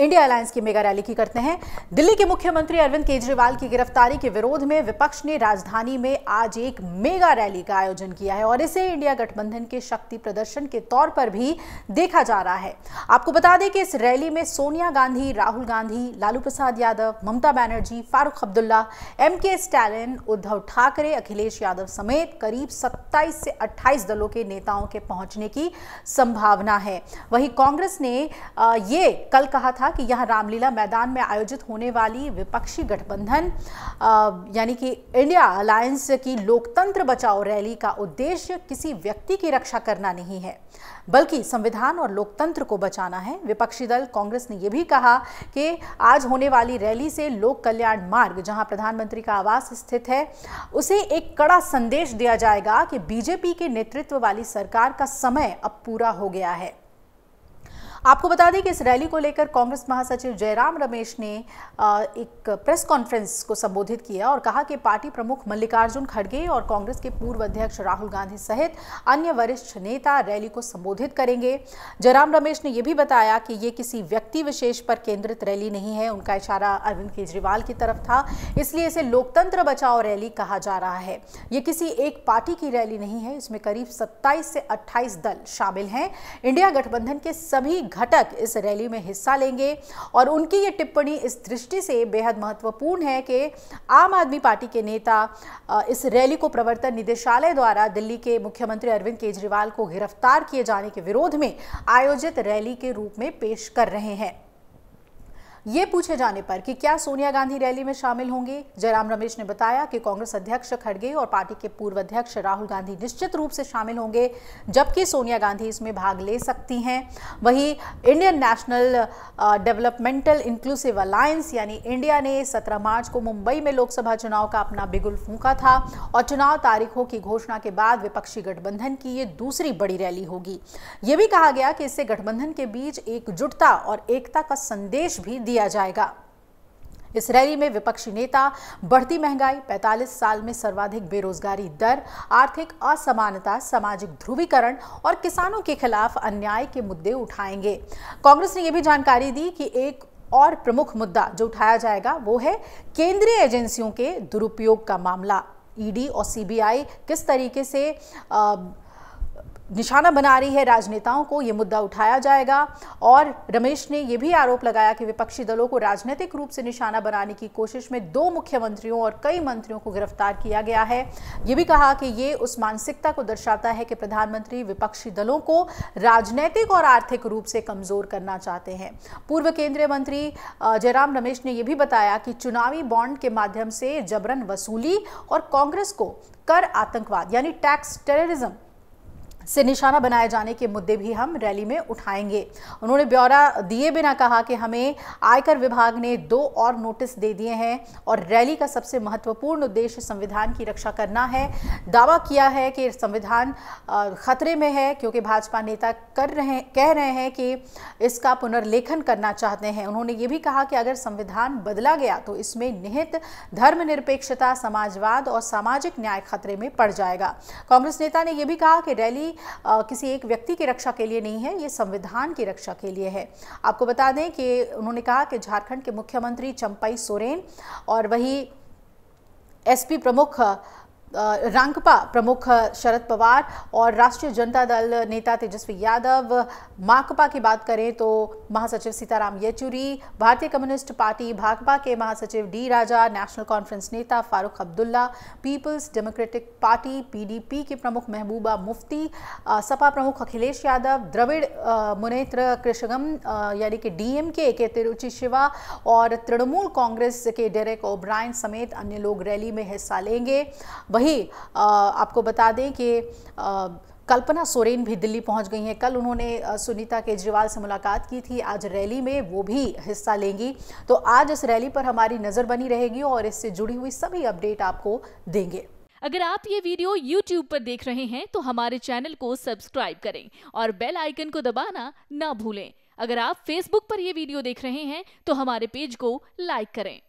India alliance की mega rally की करते हैं दिल्ली के मुख्यमंत्री अरविंद केजरीवाल की गिरफ्तारी के विरोध में विपक्ष ने राजधानी में आज एक मेगा रैली का आयोजन किया है और इसे इंडिया गठबंधन के शक्ति प्रदर्शन के तौर पर भी देखा जा रहा है आपको बता दें कि इस रैली में सोनिया गांधी राहुल गांधी लालू प्रसाद यादव ममता बैनर्जी फारूक अब्दुल्ला एम के स्टालिन उद्धव ठाकरे अखिलेश यादव समेत करीब सत्ताईस से अट्ठाईस दलों के नेताओं के पहुंचने की संभावना है वहीं कांग्रेस ने ये कल कहा था कहा कि यहाँ रामलीला मैदान में आयोजित होने वाली विपक्षी गठबंधन यानी कि इंडिया अलायंस की लोकतंत्र बचाओ रैली का उद्देश्य किसी व्यक्ति की रक्षा करना नहीं है बल्कि संविधान और लोकतंत्र को बचाना है विपक्षी दल कांग्रेस ने यह भी कहा कि आज होने वाली रैली से लोक कल्याण मार्ग जहां प्रधानमंत्री का आवास स्थित है उसे एक कड़ा संदेश दिया जाएगा कि बीजेपी के नेतृत्व वाली सरकार का समय अब पूरा हो गया है आपको बता दें कि इस रैली को लेकर कांग्रेस महासचिव जयराम रमेश ने एक प्रेस कॉन्फ्रेंस को संबोधित किया और कहा कि पार्टी प्रमुख मल्लिकार्जुन खड़गे और कांग्रेस के पूर्व अध्यक्ष राहुल गांधी सहित अन्य वरिष्ठ नेता रैली को संबोधित करेंगे जयराम रमेश ने यह भी बताया कि ये किसी व्यक्ति विशेष पर केंद्रित रैली नहीं है उनका इशारा अरविंद केजरीवाल की तरफ था इसलिए इसे लोकतंत्र बचाओ रैली कहा जा रहा है ये किसी एक पार्टी की रैली नहीं है इसमें करीब सत्ताईस से अट्ठाईस दल शामिल हैं इंडिया गठबंधन के सभी घटक इस रैली में हिस्सा लेंगे और उनकी ये टिप्पणी इस दृष्टि से बेहद महत्वपूर्ण है कि आम आदमी पार्टी के नेता इस रैली को प्रवर्तन निदेशालय द्वारा दिल्ली के मुख्यमंत्री अरविंद केजरीवाल को गिरफ्तार किए जाने के विरोध में आयोजित रैली के रूप में पेश कर रहे हैं ये पूछे जाने पर कि क्या सोनिया गांधी रैली में शामिल होंगे जयराम रमेश ने बताया कि कांग्रेस अध्यक्ष खड़गे और पार्टी के पूर्व अध्यक्ष राहुल गांधी निश्चित रूप से शामिल होंगे जबकि सोनिया गांधी इसमें भाग ले सकती हैं वहीं Indian national developmental inclusive alliance यानी इंडिया ने सत्रह मार्च को मुंबई में लोकसभा चुनाव का अपना बिगुल फूका था और चुनाव तारीखों की घोषणा के बाद विपक्षी गठबंधन की ये दूसरी बड़ी रैली होगी ये भी कहा गया कि इससे गठबंधन के बीच एकजुटता और एकता का संदेश भी दिया दिया जाएगा इस रैली में विपक्षी नेता बढ़ती महंगाई 45 साल में सर्वाधिक बेरोजगारी दर आर्थिक असमानता सामाजिक ध्रुवीकरण और किसानों के खिलाफ अन्याय के मुद्दे उठाएंगे कांग्रेस ने यह भी जानकारी दी कि एक और प्रमुख मुद्दा जो उठाया जाएगा वो है केंद्रीय एजेंसियों के दुरुपयोग का मामला ईडी और सीबीआई किस तरीके से आ, निशाना बना रही है राजनेताओं को ये मुद्दा उठाया जाएगा और रमेश ने यह भी आरोप लगाया कि विपक्षी दलों को राजनीतिक रूप से निशाना बनाने की कोशिश में दो मुख्यमंत्रियों और कई मंत्रियों को गिरफ्तार किया गया है ये भी कहा कि ये उस मानसिकता को दर्शाता है कि प्रधानमंत्री विपक्षी दलों को राजनैतिक और आर्थिक रूप से कमज़ोर करना चाहते हैं पूर्व केंद्रीय मंत्री जयराम रमेश ने यह भी बताया कि चुनावी बॉन्ड के माध्यम से जबरन वसूली और कांग्रेस को कर आतंकवाद यानी टैक्स टेररिज्म से निशाना बनाए जाने के मुद्दे भी हम रैली में उठाएंगे उन्होंने ब्यौरा दिए बिना कहा कि हमें आयकर विभाग ने दो और नोटिस दे दिए हैं और रैली का सबसे महत्वपूर्ण उद्देश्य संविधान की रक्षा करना है दावा किया है कि संविधान खतरे में है क्योंकि भाजपा नेता कर रहे कह रहे हैं कि इसका पुनर्लेखन करना चाहते हैं उन्होंने ये भी कहा कि अगर संविधान बदला गया तो इसमें निहित धर्मनिरपेक्षता समाजवाद और सामाजिक न्याय खतरे में पड़ जाएगा कांग्रेस नेता ने यह भी कहा कि रैली आ, किसी एक व्यक्ति की रक्षा के लिए नहीं है ये संविधान की रक्षा के लिए है आपको बता दें कि उन्होंने कहा कि झारखंड के मुख्यमंत्री चंपाई सोरेन और वही एसपी प्रमुख रंगपा प्रमुख शरद पवार और राष्ट्रीय जनता दल नेता तेजस्वी यादव माकपा की बात करें तो महासचिव सीताराम येचुरी भारतीय कम्युनिस्ट पार्टी भाकपा के महासचिव डी राजा नेशनल कॉन्फ्रेंस नेता Farooq Abdullah people's democratic party PDP के प्रमुख महबूबा मुफ्ती सपा प्रमुख अखिलेश यादव द्रविड़ मुनेत्र कृषगम यानी कि डीएम के तिरुचि शिवा और तृणमूल कांग्रेस के डेरेक ओब्रायन समेत अन्य लोग रैली में हिस्सा लेंगे वहीं आपको बता दें कि कल्पना सोरेन भी दिल्ली पहुंच गई हैं कल उन्होंने सुनीता केजरीवाल से मुलाकात की थी आज रैली में वो भी हिस्सा लेंगी तो आज इस रैली पर हमारी नज़र बनी रहेगी और इससे जुड़ी हुई सभी अपडेट आपको देंगे अगर आप ये वीडियो YouTube पर देख रहे हैं तो हमारे चैनल को सब्सक्राइब करें और बेल आइकन को दबाना ना भूलें अगर आप Facebook पर यह वीडियो देख रहे हैं तो हमारे पेज को लाइक करें